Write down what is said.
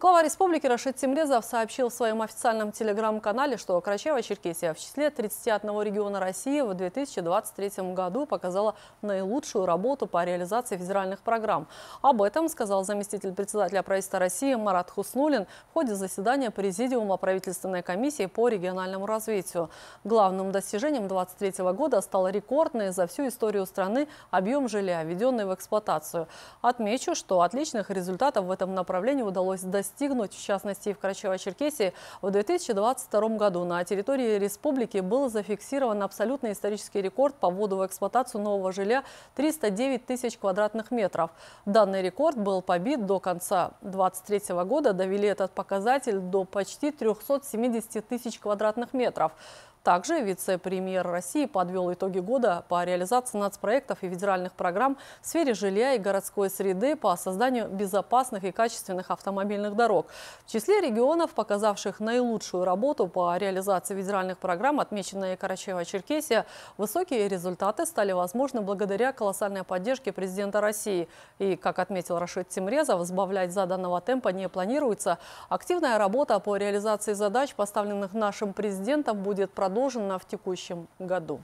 Глава республики Рашид Тимрезов сообщил в своем официальном телеграм-канале, что Карачаево-Черкесия в числе 31 региона России в 2023 году показала наилучшую работу по реализации федеральных программ. Об этом сказал заместитель председателя правительства России Марат Хуснулин в ходе заседания Президиума правительственной комиссии по региональному развитию. Главным достижением 2023 года стал рекордный за всю историю страны объем жилья, введенный в эксплуатацию. Отмечу, что отличных результатов в этом направлении удалось достичь достигнуть, в частности, в Карачаево-Черкесии, в 2022 году на территории республики был зафиксирован абсолютный исторический рекорд по вводу в эксплуатацию нового жилья 309 тысяч квадратных метров. Данный рекорд был побит до конца 2023 года, довели этот показатель до почти 370 тысяч квадратных метров. Также вице-премьер России подвел итоги года по реализации нацпроектов и федеральных программ в сфере жилья и городской среды по созданию безопасных и качественных автомобильных дорог. В числе регионов, показавших наилучшую работу по реализации федеральных программ, отмеченные Карачаево-Черкесия, высокие результаты стали возможны благодаря колоссальной поддержке президента России. И, как отметил Рашид Тимрезов, сбавлять заданного темпа не планируется. Активная работа по реализации задач, поставленных нашим президентом, будет продолжаться продолжена в текущем году.